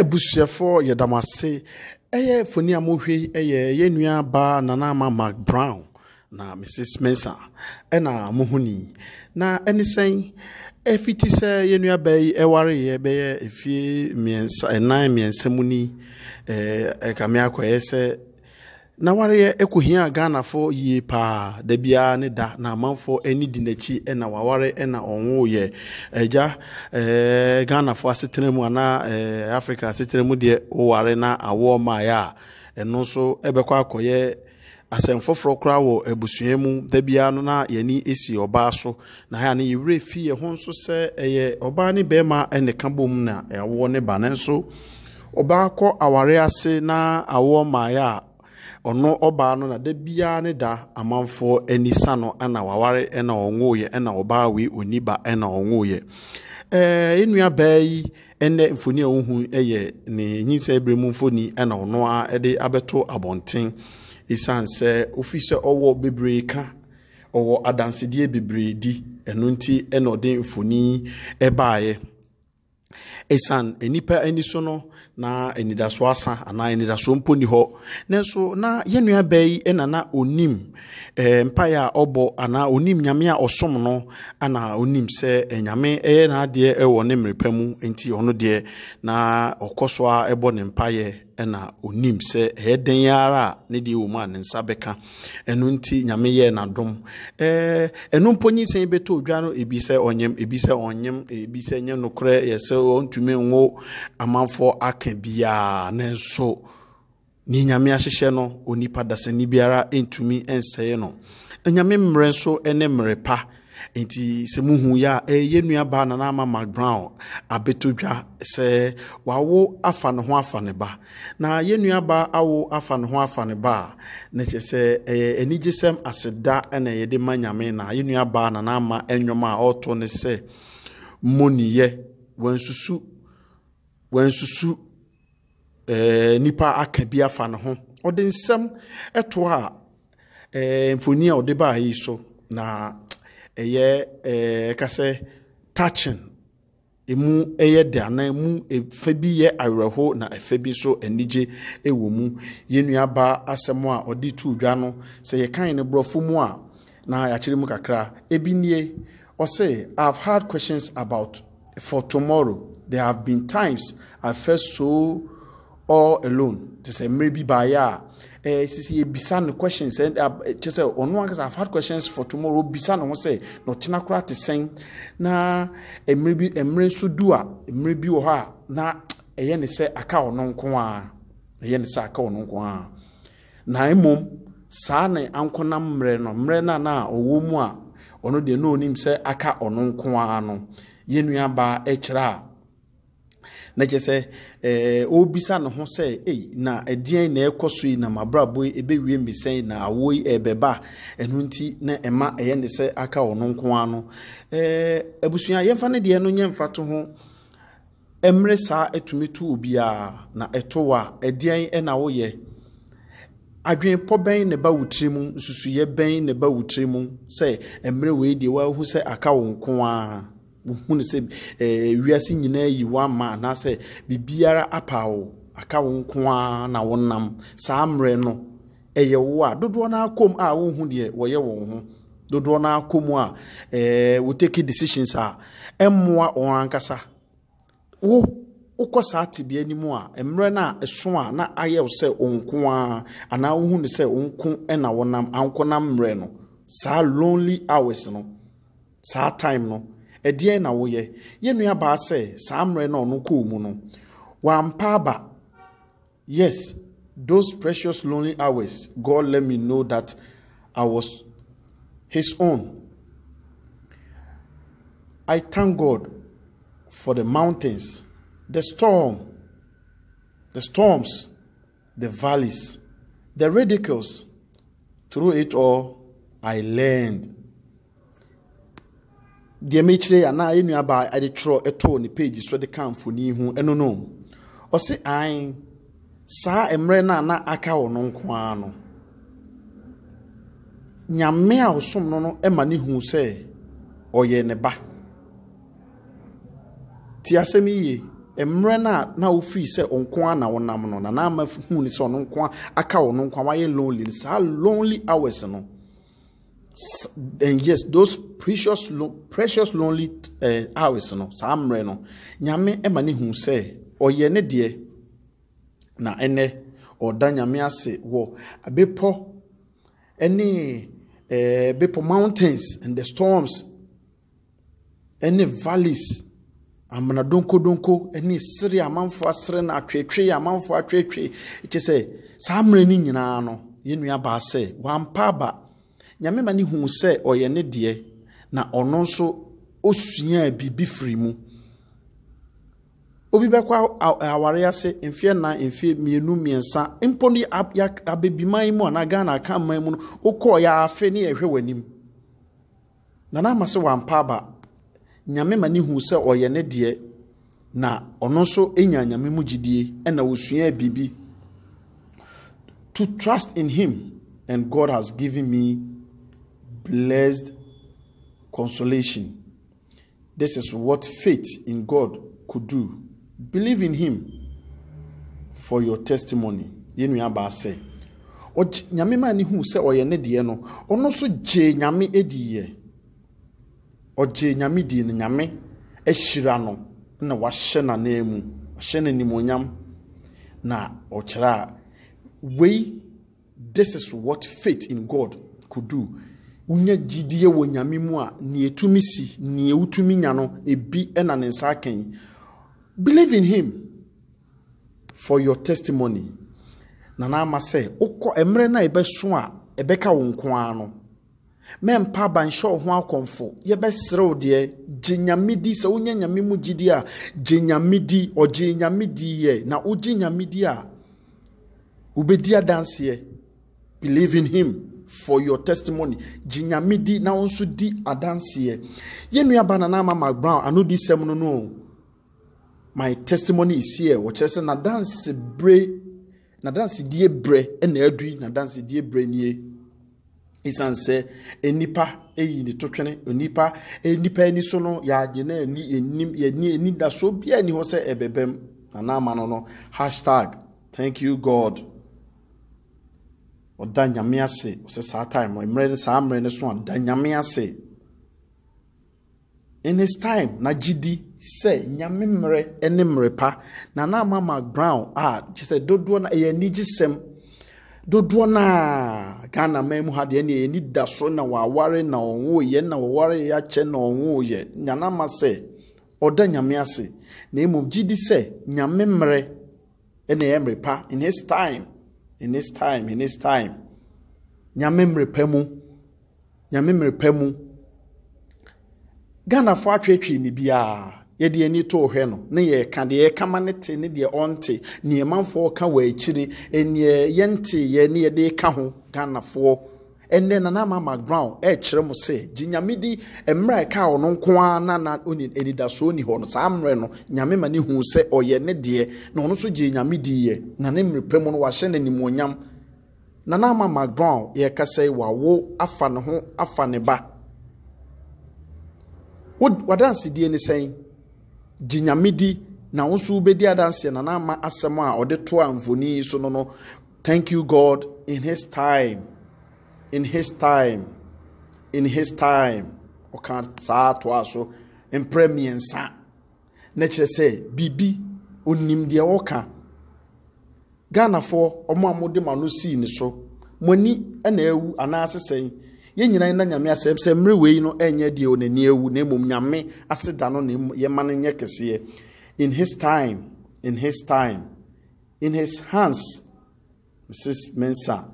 abusuafoɔ yɛdam ɛyɛ mfoni a mohwei ɛyɛ yɛn nua baa nana ama mark brown na mrs mensa ɛna moho na ɛne sɛn ɛfiti sɛ yɛn nua baa yi ɛwareyɛ bɛyɛ efie mmiɛnsa ɛnan mmiɛnsa mu ni ɛɛ ɛkame akɔyɛ sɛ n'awareɛ ɛkɔhia a ghanafoɔ yie paa da ne da na amanfoɔ ani di n'akyi ɛna waware ɛna ɔnwoyɛ agya ɛɛ asetena mu anaa africa asetena mu deɛ woware na awoɔ maaeɛ a ɛno nso ɛbɛkɔ akɔyɛ asɛm foforɔ koraa wɔ abusua mu da no na yɛni si ɔbaa so na ha ne yɛwerɛ fi yɛ ho nso sɛ ɛyɛ ɔbaa barima na ɛwoɔ ne na awoɔ a ɔno ɔbaa no na da biara ne da amanfoɔ ani sa no ɛna waware ɛna ɔnwoeɛ ɛna ɔbaa wei oniba, ba ɛna ɔnwoeɛ ɛɛ enua bɛɛ yi ɛnɛ mfoni a wohu ɛyɛ ne nyinsɛ ebire mu mfoni ɛna ɔno a ɛde abɛto abɔnten esiane sɛ ofi sɛ ɔwɔ bebree ka ɔwɔ adansedeɛ bebree di ɛno nti ɛna ɔde mfoni ɛbaeɛ. ɛsiane nnipa ani so no na anidasoɔ asa anaa anidasoɔ mpo ni hɔ nanso na yɛnnua bɛɛ yi na na onim eh, mpaeɛ a ɔbɔ anaa onim nyame a ɔsom no ana onim sɛ eh, nyame ɛyɛ n'adeɛ ɛwɔ ne mmerɛpɛ mu nti ɔno deɛ na ɔkɔ so a ɛbɔ ne mpaeɛ ɛna onim sɛ ɛyɛ den ara a ne deɛ wɔ mu a ne nsa bɛka ɛno nti nyame yɛ n'adom ɛɛ eh, ɛno mpo nyinsɛn bɛtɔ odwa no ebi sɛ ɔnyem ebi sɛ ɔnyem ebi sɛ nyɛ nokorɛ yɛ sɛ ɔntu tumi nwo amanfoɔ aka biara ne nso ne nyame ahyehyɛ no onipa dasani biara ntumi nsɛe no nyame mmerɛ nso ne mmerɛ pa nti sɛ muhu yɛ a ɛyɛ nuabaa nana ama mac brown abɛtɔ sɛ wawo afa ne ho afa ne ba na yɛ nuabaa awo afa ne ho afa ne ba a na kyerɛ sɛ ɛyɛ anigyesɛm aseda na yɛde ma nyame na yɛ nuabaa nana ama nnwom a ɔreto ne sɛ mmɔniyɛ wɔnsusu wɔnsusu ɛɛ eh, nipa aka bi afa ne ho ɔde nsɛm ɛto a ɛɛ eh, mfonin a ɔde baa yi so na ɛyɛ eh, ɛɛ kasɛ touching emu yɛ de anan mu efa bi yɛ awerɛho na efa bi nso anigye wɔ mu yɛn nua baa asɛm a ɔde tu dwa no sɛ yɛkan ne borɔfo mu a na yɛakyerɛ mu kakra ebi nie ɔsɛ i have had questions about for tomorrow. There have been times I felt so all alone. They eh, say maybe by yeah. Eh, sisi ebisa no questions kyerɛ sɛ ɔno i've had questions for tomorrow obisa no ho te na mmerɛ bi mmerɛ nso a eh, bi na ɛyɛ aka ɔno nko a na ne sɛ a na na ankonam mmerɛ mre no mu a ɔno deɛ na onim sɛ aka ɔno nko ara no yɛn nua kyerɛ a na kyerɛ sɛ ɛɛ ɔrebisa ne ho sɛ na ɛdeɛn na ɛkɔ so yi na mabrabɔ yi ɛbɛwie mbisɛn na awo yi ebe ɛno nti na ɛma ɛyɛ ne sɛ aka ɔno nko ara no ɛɛ abusua yɛmfa ne deɛ no nyɛ mfa to ho mmerɛ saa ɛtumi to obiara na ɛto wa ɛdeɛn ɛna woyɛ adwene pɔ bɛn na ɛba wo tiri mu nsusuyɛ bɛn na ɛba wo mu sɛ mmerɛ wei deɛ wahu sɛ aka wo nko ara wohu no sɛ eh, wiase nyinaa yi woama anaasɛ biribiara apa wo aka wo nko ara na nam saa mmerɛ no ɛyɛ wo a dodoɔ no akɔm a wonhu deɛ wɔyɛ wɔn ho dodoɔ no akɔm a eh, wotake decisions a ɛmmoa wɔn ankasa wo wokɔ saa tebea no a mmerɛ no a ɛso a na ayɛ wo sɛ onko a anaa wohu no sɛ onko na wɔnam ankɔnam mmerɛ no saa lonely hours no saa time no ɛdeɛn na woyɛ yɛnnua baa sɛ saa mmerɛ no ɔno kɔɔ mu no wampa aba yes those precious lonely hours god let me know that i was his own i thank god for the mountains the storm, the storms, the valleys, the ridicules. Through it all, I learned. Deɛ mekyerɛ anaa yɛ nua baa ɛde twerɛ ɛtoo ne page so de ka mfoni ho ɛno no ɔsi an saa mmerɛ no a na aka wɔ no nko no nyame a ɔsom no no ɛma ne hu sɛ ɔyɛ ne ba te asɛm yie. mmerɛ no a na wofiri sɛ ɔnko a na wonam no na naama huu ne sɛ ɔno nko aka wo no nko a wayɛ lonely saa lonely hours no and yes those precious precious lonely uh, hours no saa mmerɛ no nyame ma ne hu sɛ ɔyɛ ne deɛ na ɛnɛ ɔda nyame ase wɔ bepɔ ne uh, eh, bepɔ mountains and the storms valleys amana donkodonko ne sere amanfo asere na atwetwe amanfo atwetwe kyɛ sɛ saa mmerɛ no nyinaa no yɛn nua baa sɛ wampa aba nyame ma ne hu sɛ ɔyɛ ne deɛ na ɔno nso ɔsuaa biribi firi mu obi bɛkɔ aware ase mfeɛ nnan mfeɛ mmienu mmiɛnsa mpo no abɛbiman mu anaa ghana aka man mu no wokɔɔ yɛ afe ne yɛhwɛ w'anim nana ama sɛ wampa aba nyame ma ne hu sɛ ɔyɛ ne deɛ na ɔno nso nya nyame mu gyidie ɛna wɔsua biribi to trust in him and god has given me blessed consolation this is what faith in god could do believe in him for your testimony yɛn nua baasɛ nyame ma ne hu sɛ ɔyɛ ne deɛ no ɔno nso gye nyame edi yɛ. ɔgye nyame dii no nyame ahyira no na wahyɛ n'anan mu wahyɛ n'animonyam na ɔkyerɛ a wei this is what faith in god could do wonya gyidie wɔ nyame mu a na etumi si nea wotumi nya no ebi na ne nsa akɛn believe in him for your testimony Na ama sɛ wokɔ mmerɛ no a ɛbɛso a ɛbɛka wo nko ara no mmɛmpa abanhyɛ wo ho akɔmfo yɛbɛserew deɛ gye nyame di sɛ wonyɛ nyame mu gyidi a gye nyame di ɔgye nyame di yɛ na wogye nyame di a wobɛdi adanseɛ believe in him for your testimony gye nyame di na wo nso di adanseɛ yɛnnuaba nana ama mac brown ano di sɛm no no my testimony is here wɔkyerɛ sɛ nadanse bre nadansedie berɛ ɛna adu nadansedie berɛ nie ɛsiane sɛ nipa ɛyi ne to twene nipa nipa ani so no yɛagye na ani da so biara ni hɔ sɛ ɛbɛbɛm nanaama no no hashtag thank you god ɔda nyame ase ɔsɛ saa time no mmerɛ no saa mmerɛ no so a da nyame ase in his time na gidi sɛ nyame mmerɛ ne mmerɛ pa nanaama mark brown a kyɛ sɛ dodoɔ no ɛyɛ anigye sɛm dodoɔ no a ghana man mu ha deɛ ne ɛni da so na wɔaware na ɔwo yɛ na wɔware akyɛ na ɔwo yɛ nyana ma sɛ ɔda nyame ase na mmom gye di sɛ nyame mmerɛ ɛna ɛyɛ mmerɛ pa in his time in his time in his time nyame mmerɛ pa mu nyame mmerɛ pa mu ghanafoɔ atwetwe ne biara yɛde ani to hwɛ no ne yɛka deɛ yɛka ma ne te ne deɛ ɔnte neɛ ka wɔ akyire neɛ yɛnte yɛ ne yɛde ka ho ghanafoɔ ɛnɛ nana ama ground ɛrekyerɛ mo sɛ gye nyame di mmerɛ ka ɔno nko ara na na anidasoɔ ni hɔ no saa mmerɛ no nyame ma ne hu sɛ ɔyɛ ne deɛ na ɔno nso gye nyame di yɛ na ne mmerɛ mu no wahyɛ no animuonyam nana ama ground yɛka sɛ wawo afa ne ho afa ne ba wadansedie ne sɛn gye nyame na wo nso wobɛdi adanseɛ na na ama asɛm a ɔde toa mfoni yi so no no thank you god in his time in his time in his time ɔka saa a so mpere mmiɛnsa na kyerɛ sɛ biribi onim deɛ ɔka ghanafoɔ ɔmo a ma no sii ne so mo ani na awu anaasesɛn na nyame sɛ wei no nyame aseda no nyɛ kɛseɛ in his time in his time in his hands mrs mensa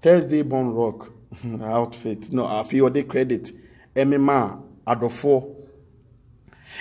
thursday born rock outfit no afei ɔde credit MMR Adofo.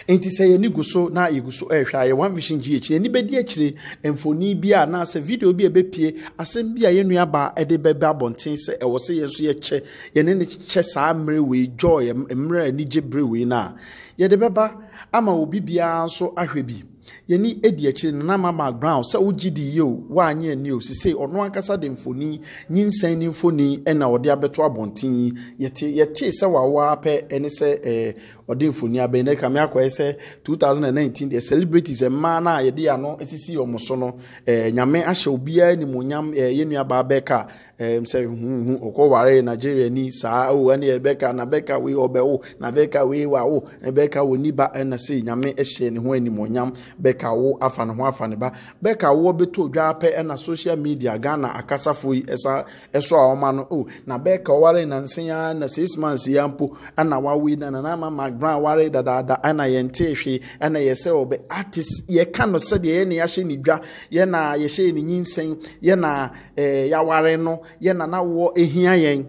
nti sɛ yɛni gu so na yɛgu so ɛrehwɛ a yɛ one vision gye akyire yɛni bɛdi akyire mfoni bi a anaasɛ video bi a ɛbɛpie asɛm bi a yɛn nua ba ɛde bɛba abɔnten sɛ ɛwɔ sɛ yɛn nso yɛkyɛ yɛne ne kyɛ saa mmerɛ wei joy mmerɛ anigye bere wei na a yɛde bɛba ama obi biara nso ahwɛ bi yɛni edi akyire no na mama brown sɛ wogye di yie o waanyɛ ani o sise ɔno ankasa de mfoni nyinsɛn ne mfoni ɛna ɔde abɛto abɔnten yɛte yɛte sɛ wawa apɛ ɛne sɛ ɛɛ ɔde mfoni abɛn ne kame akɔyɛ sɛ 2019 deɛ celebrities mmaa no a yɛde ano esisi wɔn so no ɛɛ nyame ahyɛ obiara animonyam ɛɛ yɛnua baabɛɛka sɛ huhu ɔkɔware nigeriani saa o ɛne ɛbɛka na bɛka wei ɔbɛwo na bɛka wei wawo e bɛka wo niba ɛna sɛ nyame ɛhyɛ e ne ho animonyam bɛka wo afa ne ho afa ne ba bɛka wo bɛtɔ dwa pɛ ɛna social media ghana akasafoɔ yi ɛsa e ɛsɔ a ɔma no o na bɛka ɔware nanse ya na six months ya mpo ɛna wawo yi na nanama magra ware dadaada ɛna yɛnte hwee ɛna yɛsɛ ɔbɛ artist yɛka no sɛdeɛ yɛne yɛahyɛ ne dwa yɛna yɛhyɛ ne nyinsɛn yɛna ɛɛ eh, yɛaware no yɛ nanawoɔ ehia yɛn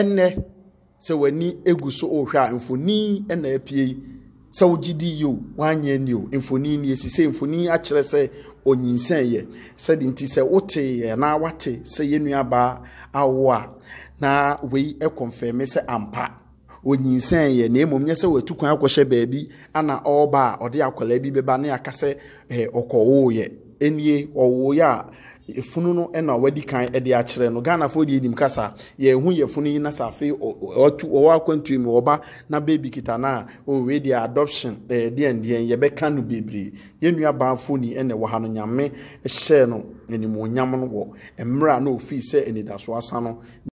ɛnɛ sɛ w'ani egu so ɔrehwɛ oh, a mfoni ɛna apie yi sɛ wogye di yi o wanyɛ ni o mfoni ni esi sɛ mfoni akyerɛ sɛ onyinsɛn yɛ sɛde nti sɛ wote yɛ na wate sɛ yɛ nuabaa awo a na wei ɛkɔnfɛmɛ sɛ ampa onyinsɛn yɛ na emom nyɛ sɛ watu kwan akɔhyɛ baabi ana ɔreba a ɔde akwadaa bi bɛba ne akasɛ ɛɛ eh, ɔkɔwoo yɛ. nie ɔwɔ yɛ a funu no na wadi kan de akyerɛ no ghanafoɔ deɛ nim kasa yɛhu yɛ funu yi na sa afei ɔtu ɔwɔ akwantuo mu ɔba na beebi kita na a ɔwei deɛ adoption ɛɛ deɛn deɛn yɛbɛka no bebree yɛn nua baafo ni na ɛwɔ ha no nyame hyɛɛ no animuonyam no wɔ mmerɛ a na ofii sɛ anidaso asa no.